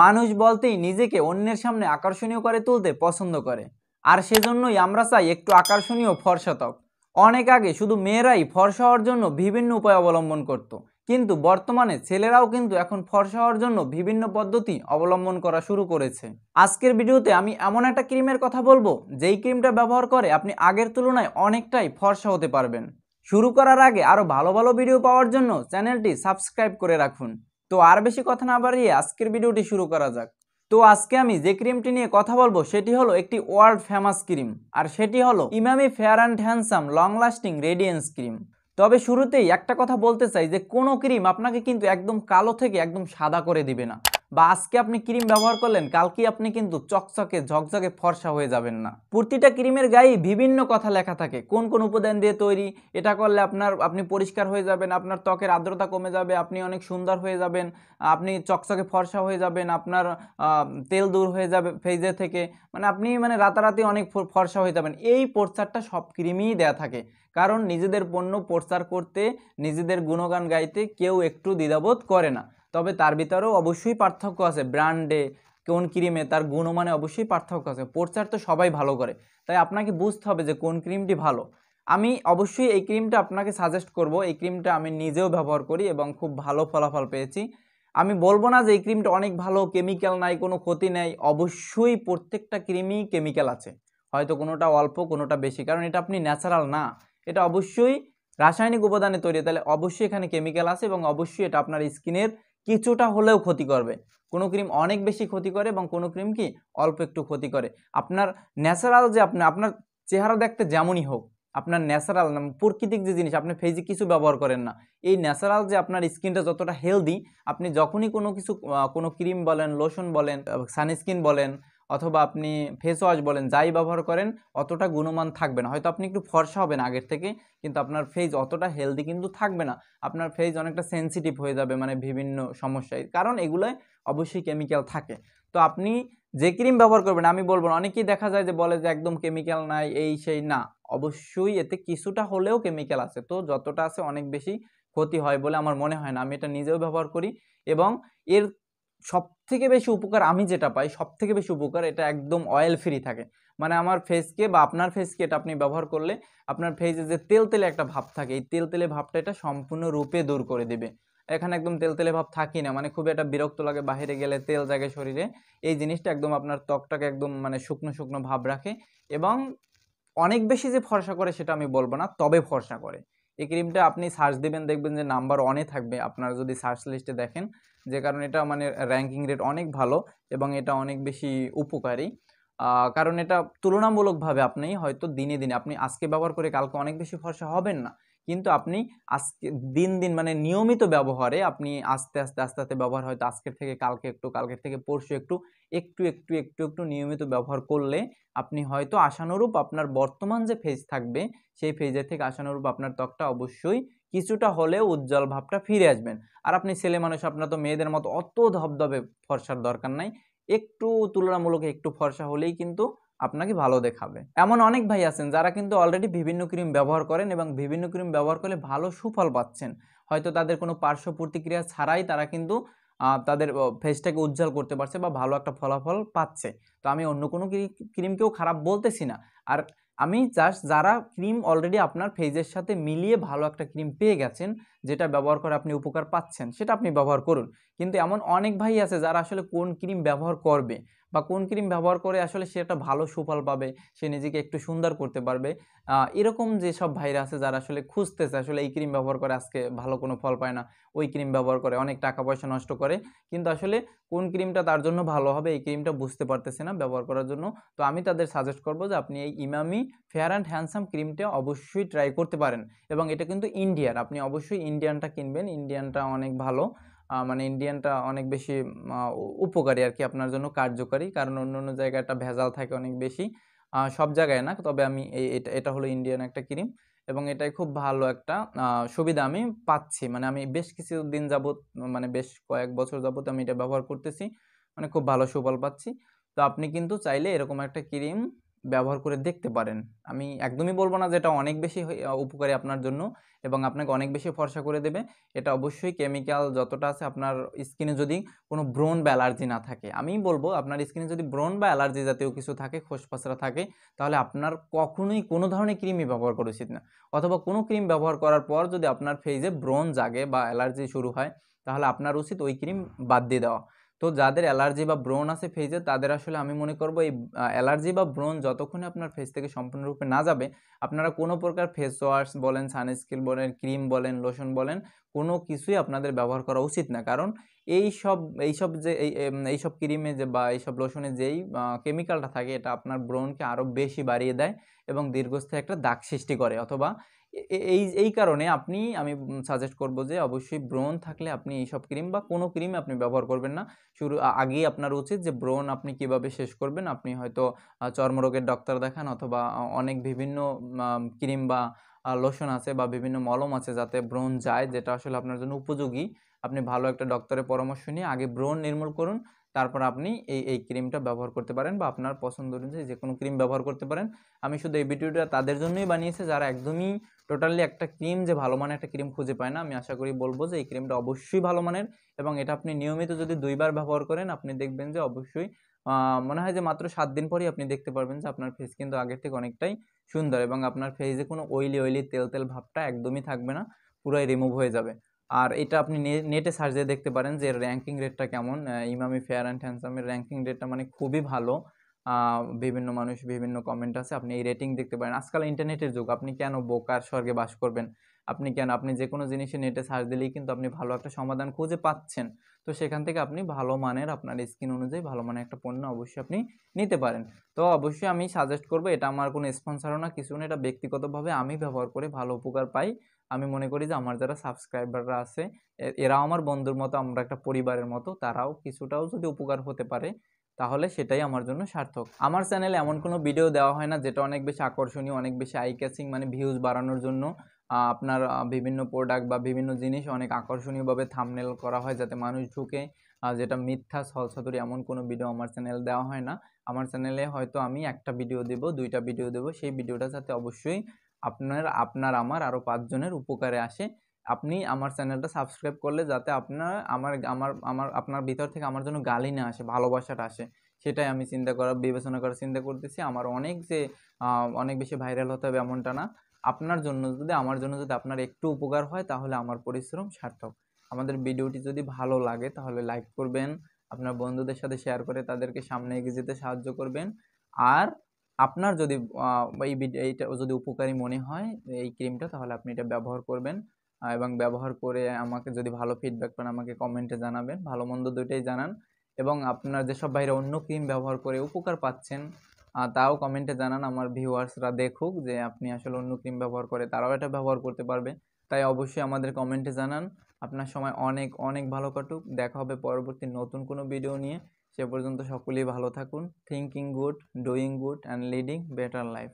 মানুষ বলতেই নিজেকে অন্যের সামনে আকর্ষণীয় করে তুলতে পছন্দ করে আর সেজন্যই আমরা চাই একটু আকর্ষণীয় ফর্সা অনেক আগে শুধু মেয়েরাই ফর্সা হওয়ার জন্য বিভিন্ন উপায় অবলম্বন করত। কিন্তু বর্তমানে ছেলেরাও কিন্তু এখন ফর্সা হওয়ার জন্য বিভিন্ন পদ্ধতি অবলম্বন করা শুরু করেছে আজকের ভিডিওতে আমি এমন একটা ক্রিমের কথা বলবো যেই ক্রিমটা ব্যবহার করে আপনি আগের তুলনায় অনেকটাই ফর্সা হতে পারবেন শুরু করার আগে আরও ভালো ভালো ভিডিও পাওয়ার জন্য চ্যানেলটি সাবস্ক্রাইব করে রাখুন তো আর বেশি কথা না বাড়িয়ে আজকের ভিডিওটি শুরু করা যাক তো আজকে আমি যে ক্রিমটি নিয়ে কথা বলবো সেটি হলো একটি ওয়ার্ল্ড ফেমাস ক্রিম আর সেটি হলো Emami fair and handsome long lasting radiance cream তবে শুরুতেই একটা কথা বলতে চাই যে কোনো ক্রিম আপনাকে কিন্তু একদম কালো থেকে একদম সাদা করে দিবে না বা আজকে আপনি ক্রিম ব্যবহার করলেন কালকে আপনি কিন্তু চকচকে ঝকঝকে ফর্সা হয়ে যাবেন না প্রতিটা ক্রিমের গায়ে বিভিন্ন কথা লেখা থাকে কোন কোন উপাদান দিয়ে তৈরি এটা করলে আপনার আপনি পরিষ্কার হয়ে যাবেন আপনার ত্বকের আর্দ্রতা কমে যাবে আপনি অনেক সুন্দর হয়ে যাবেন আপনি চকচকে ফর্সা হয়ে যাবেন আপনার তেল দূর হয়ে যাবে ফেজে থেকে মানে আপনি মানে রাতারাতি অনেক ফর্সা হয়ে যাবেন এই প্রচারটা সব ক্রিমই দেয়া থাকে কারণ নিজেদের পণ্য প্রচার করতে নিজেদের গুণগান গাইতে কেউ একটু দ্বিধাবোধ করে না তবে তার ভিতরেও অবশ্যই পার্থক্য আছে ব্র্যান্ডে কোন ক্রিমে তার গুণমানে অবশ্যই পার্থক্য আছে প্রচার তো সবাই ভালো করে তাই আপনাকে বুঝতে হবে যে কোন ক্রিমটি ভালো আমি অবশ্যই এই ক্রিমটা আপনাকে সাজেস্ট করব এই ক্রিমটা আমি নিজেও ব্যবহার করি এবং খুব ভালো ফলাফল পেয়েছি আমি বলবো না যে এই ক্রিমটা অনেক ভালো কেমিক্যাল নাই কোনো ক্ষতি নেই অবশ্যই প্রত্যেকটা ক্রিমই কেমিক্যাল আছে হয়তো কোনোটা অল্প কোনোটা বেশি কারণ এটা আপনি ন্যাচারাল না এটা অবশ্যই রাসায়নিক উপাদানে তৈরি তাহলে অবশ্যই এখানে কেমিক্যাল আছে এবং অবশ্যই এটা আপনার স্কিনের কিছুটা হলেও ক্ষতি করবে কোনো ক্রিম অনেক বেশি ক্ষতি করে এবং কোনো ক্রিম কি অল্প একটু ক্ষতি করে আপনার ন্যাচারাল যে আপনি আপনার চেহারা দেখতে যেমনই হোক আপনার ন্যাচারাল মানে প্রাকৃতিক যে জিনিস আপনি ফেজি কিছু ব্যবহার করেন না এই ন্যাচারাল যে আপনার স্কিনটা যতটা হেলদি আপনি যখনই কোনো কিছু কোনো ক্রিম বলেন লোশন বলেন সানস্ক্রিন বলেন অথবা আপনি ফেস ওয়াশ বলেন যাই ব্যবহার করেন অতটা গুণমান থাকবে না হয়তো আপনি একটু ফর্সা হবেন আগের থেকে কিন্তু আপনার ফেজ অতটা হেলদি কিন্তু থাকবে না আপনার ফেজ অনেকটা সেন্সিটিভ হয়ে যাবে মানে বিভিন্ন সমস্যায় কারণ এগুলোয় অবশ্যই কেমিক্যাল থাকে তো আপনি যে ক্রিম ব্যবহার করবেন আমি বলবো অনেকেই দেখা যায় যে বলে যে একদম কেমিক্যাল নাই এই সেই না অবশ্যই এতে কিছুটা হলেও কেমিক্যাল আছে তো যতটা আছে অনেক বেশি ক্ষতি হয় বলে আমার মনে হয় না আমি এটা নিজেও ব্যবহার করি এবং এর সব থেকে বেশি উপকার আমি যেটা পাই সব থেকে বেশি উপকার এটা একদম অয়েল ফ্রি থাকে মানে আমার ফেসকে বা আপনার ফেসকে এটা আপনি ব্যবহার করলে আপনার ফেসে যে তেল তেলে একটা ভাব থাকে এই তেল তেলে ভাবটা এটা সম্পূর্ণরূপে দূর করে দেবে এখানে একদম তেল তেলে ভাব থাকি না মানে খুব একটা বিরক্ত লাগে বাহিরে গেলে তেল জাগে শরীরে এই জিনিসটা একদম আপনার ত্বকটাকে একদম মানে শুকনো শুকনো ভাব রাখে এবং অনেক বেশি যে ফর্সা করে সেটা আমি বলবো না তবে ফর্সা করে এই ক্রিমটা আপনি সার্চ দিবেন দেখবেন যে নাম্বার ওয়ানে থাকবে আপনারা যদি সার্চ লিস্টে দেখেন যে কারণে এটা মানে র্যাঙ্কিং রেট অনেক ভালো এবং এটা অনেক বেশি উপকারী কারণ এটা তুলনামূলকভাবে আপনি হয়তো দিনে দিনে আপনি আজকে ব্যবহার করে কালকে অনেক বেশি ফর্সা হবেন না কিন্তু আপনি আজকে দিন দিন মানে নিয়মিত ব্যবহারে আপনি আস্তে আস্তে আস্তে আস্তে ব্যবহার হয়তো আজকের থেকে কালকে একটু কালকের থেকে পরশু একটু একটু একটু একটু একটু নিয়মিত ব্যবহার করলে আপনি হয়তো আশানুরূপ আপনার বর্তমান যে ফেজ থাকবে সেই ফেজের থেকে আশানুরূপ আপনার ত্বকটা অবশ্যই কিছুটা হলেও উজ্জ্বল ভাবটা ফিরে আসবেন আর আপনি ছেলে মানুষ আপনার তো মেয়েদের মতো অত ধবধবে ফর্সার দরকার নাই একটু তুলনামূলক একটু ফর্সা হলেই কিন্তু আপনাকে ভালো দেখাবে এমন অনেক ভাই আছেন যারা কিন্তু অলরেডি বিভিন্ন ক্রিম ব্যবহার করেন এবং বিভিন্ন ক্রিম ব্যবহার করলে ভালো সুফল পাচ্ছেন হয়তো তাদের কোনো পার্শ্ব প্রতিক্রিয়া ছাড়াই তারা কিন্তু তাদের ফেসটাকে উজ্জ্বল করতে পারছে বা ভালো একটা ফলাফল পাচ্ছে তো আমি অন্য কোনো ক্রিমকেও খারাপ বলতেছি না আর আমি জাস্ট যারা ক্রিম অলরেডি আপনার ফেজের সাথে মিলিয়ে ভালো একটা ক্রিম পেয়ে গেছেন যেটা ব্যবহার করে আপনি উপকার পাচ্ছেন সেটা আপনি ব্যবহার করুন কিন্তু এমন অনেক ভাই আছে যারা আসলে কোন ক্রিম ব্যবহার করবে বা কোন ক্রিম ব্যবহার করে আসলে সে একটা ভালো সুফল পাবে সে নিজেকে একটু সুন্দর করতে পারবে এরকম যেসব ভাইরা আছে যারা আসলে খুঁজতেছে আসলে এই ক্রিম ব্যবহার করে আজকে ভালো কোনো ফল পায় না ওই ক্রিম ব্যবহার করে অনেক টাকা পয়সা নষ্ট করে কিন্তু আসলে কোন ক্রিমটা তার জন্য ভালো হবে এই ক্রিমটা বুঝতে পারতেছে না ব্যবহার করার জন্য তো আমি তাদের সাজেস্ট করব যে আপনি এই ইমামি ফেয়ার অ্যান্ড হ্যান্ডসাম ক্রিমটা অবশ্যই ট্রাই করতে পারেন এবং এটা কিন্তু ইন্ডিয়ান আপনি অবশ্যই ইন্ডিয়ানটা কিনবেন ইন্ডিয়ানটা অনেক ভালো মানে ইন্ডিয়ানটা অনেক বেশি উপকারী আর কি আপনার জন্য কার্যকারী কারণ অন্য অন্য জায়গায় একটা ভেজাল থাকে অনেক বেশি সব জায়গায় না তবে আমি এটা এটা হলো ইন্ডিয়ান একটা ক্রিম এবং এটাই খুব ভালো একটা সুবিধা আমি পাচ্ছি মানে আমি বেশ কিছু দিন যাবৎ মানে বেশ কয়েক বছর যাবৎ আমি এটা ব্যবহার করতেছি মানে খুব ভালো সুফল পাচ্ছি তো আপনি কিন্তু চাইলে এরকম একটা ক্রিম ব্যবহার করে দেখতে পারেন আমি একদমই বলবো না যে এটা অনেক বেশি উপকারী আপনার জন্য এবং আপনাকে অনেক বেশি ফর্সা করে দেবে এটা অবশ্যই কেমিক্যাল যতটা আছে আপনার স্কিনে যদি কোনো ব্রোন বা অ্যালার্জি না থাকে আমি বলবো আপনার স্কিনে যদি ব্রোন বা অ্যালার্জি জাতীয় কিছু থাকে খোসপাসরা থাকে তাহলে আপনার কখনোই কোনো ধরনের ক্রিমই ব্যবহার করা উচিত না অথবা কোনো ক্রিম ব্যবহার করার পর যদি আপনার ফেজে ব্রোন জাগে বা অ্যালার্জি শুরু হয় তাহলে আপনার উচিত ওই ক্রিম বাদ দিয়ে দেওয়া তো যাদের অ্যালার্জি বা ব্রণ আছে ফেজে তাদের আসলে আমি মনে করব এই অ্যালার্জি বা ব্রণ যতক্ষণে আপনার ফেস থেকে সম্পূর্ণরূপে না যাবে আপনারা কোনো প্রকার ফেস ওয়াশ বলেন সানস্ক্রিন বলেন ক্রিম বলেন লোশন বলেন কোনো কিছুই আপনাদের ব্যবহার করা উচিত না কারণ এই সব এইসব যে এই এইসব ক্রিমে যে বা এইসব লোশনে যেই কেমিক্যালটা থাকে এটা আপনার ব্রণকে আরও বেশি বাড়িয়ে দেয় এবং দীর্ঘস্থায়ী একটা দাগ সৃষ্টি করে অথবা এই এই কারণে আপনি আমি সাজেস্ট করব যে অবশ্যই ব্রণ থাকলে আপনি এইসব ক্রিম বা কোনো ক্রিম আপনি ব্যবহার করবেন না শুরু আগেই আপনার উচিত যে ব্রণ আপনি কিভাবে শেষ করবেন আপনি হয়তো চর্মরোগের ডক্টর দেখান অথবা অনেক বিভিন্ন ক্রিম বা লোশন আছে বা বিভিন্ন মলম আছে যাতে ব্রোন যায় যেটা আসলে আপনার জন্য উপযোগী আপনি ভালো একটা ডক্টরের পরামর্শ নিয়ে আগে ব্রোন নির্মূল করুন তারপর আপনি এই এই ক্রিমটা ব্যবহার করতে পারেন বা আপনার পছন্দ অনুযায়ী যে কোনো ক্রিম ব্যবহার করতে পারেন আমি শুধু এই ভিডিওটা তাদের জন্যই বানিয়েছি যারা একদমই টোটালি একটা ক্রিম যে ভালো মানের একটা ক্রিম খুঁজে পায় না আমি আশা করি বলবো যে এই ক্রিমটা অবশ্যই ভালো মানের এবং এটা আপনি নিয়মিত যদি দুইবার ব্যবহার করেন আপনি দেখবেন যে অবশ্যই মনে হয় যে মাত্র সাত দিন পরেই আপনি দেখতে পারবেন যে আপনার ফেস কিন্তু আগের থেকে অনেকটাই সুন্দর এবং আপনার ফেসে কোনো অইলি অইলি তেল তেল ভাবটা একদমই থাকবে না পুরাই রিমুভ হয়ে যাবে আর এটা আপনি নেটে সার্চ দিয়ে দেখতে পারেন যে র্যাঙ্কিং রেটটা কেমন ইমামি ফেয়ার অ্যান্ড হ্যান্ডসামের র্যাঙ্কিং রেটটা মানে খুবই ভালো বিভিন্ন মানুষ বিভিন্ন কমেন্ট আছে আপনি এই রেটিং দেখতে পারেন আজকাল ইন্টারনেটের যুগ আপনি কেন বোকার স্বর্গে বাস করবেন আপনি কেন আপনি যে কোনো জিনিসে নেটে সার্চ দিলেই কিন্তু আপনি ভালো একটা সমাধান খুঁজে পাচ্ছেন তো সেখান থেকে আপনি ভালো মানের আপনার স্কিন অনুযায়ী ভালো মানের একটা পণ্য অবশ্যই আপনি নিতে পারেন তো অবশ্যই আমি সাজেস্ট করবো এটা আমার কোনো স্পন্সারও না কিছু না এটা ব্যক্তিগতভাবে আমি ব্যবহার করে ভালো উপকার পাই আমি মনে করি যে আমার যারা সাবস্ক্রাইবাররা আছে এরা আমার বন্ধুর মতো আমরা একটা পরিবারের মতো তারাও কিছুটাও যদি উপকার হতে পারে তাহলে সেটাই আমার জন্য সার্থক আমার চ্যানেলে এমন কোনো ভিডিও দেওয়া হয় না যেটা অনেক বেশি আকর্ষণীয় অনেক বেশি আই ক্যাচিং মানে ভিউজ বাড়ানোর জন্য আপনার বিভিন্ন প্রোডাক্ট বা বিভিন্ন জিনিস অনেক আকর্ষণীয়ভাবে থামনেল করা হয় যাতে মানুষ ঢুকে যেটা মিথ্যা সলসাতুরি এমন কোনো ভিডিও আমার চ্যানেল দেওয়া হয় না আমার চ্যানেলে হয়তো আমি একটা ভিডিও দেব দুইটা ভিডিও দেব সেই ভিডিওটা যাতে অবশ্যই আপনার আপনার আমার আরও পাঁচজনের উপকারে আসে আপনি আমার চ্যানেলটা সাবস্ক্রাইব করলে যাতে আপনার আমার আমার আমার আপনার ভিতর থেকে আমার জন্য গালি না আসে ভালোবাসাটা আসে সেটাই আমি চিন্তা করার বিবেচনা করার চিন্তা করতেছি আমার অনেক যে অনেক বেশি ভাইরাল হতে হবে এমনটা না আপনার জন্য যদি আমার জন্য যদি আপনার একটু উপকার হয় তাহলে আমার পরিশ্রম সার্থক আমাদের ভিডিওটি যদি ভালো লাগে তাহলে লাইক করবেন আপনার বন্ধুদের সাথে শেয়ার করে তাদেরকে সামনে এগিয়ে যেতে সাহায্য করবেন আর আপনার যদি এই এইটা যদি উপকারী মনে হয় এই ক্রিমটা তাহলে আপনি এটা ব্যবহার করবেন এবং ব্যবহার করে আমাকে যদি ভালো ফিডব্যাক পান আমাকে কমেন্টে জানাবেন ভালো মন্দ দুইটাই জানান এবং আপনার যেসব ভাইরা অন্য ক্রিম ব্যবহার করে উপকার পাচ্ছেন তাও কমেন্টে জানান আমার ভিউয়ার্সরা দেখুক যে আপনি আসলে অন্য ক্রিম ব্যবহার করে তারাও এটা ব্যবহার করতে পারবে তাই অবশ্যই আমাদের কমেন্টে জানান আপনার সময় অনেক অনেক ভালো কাটুক দেখা হবে পরবর্তী নতুন কোনো ভিডিও নিয়ে সে পর্যন্ত সকলেই ভালো থাকুন thinking good doing good and leading better life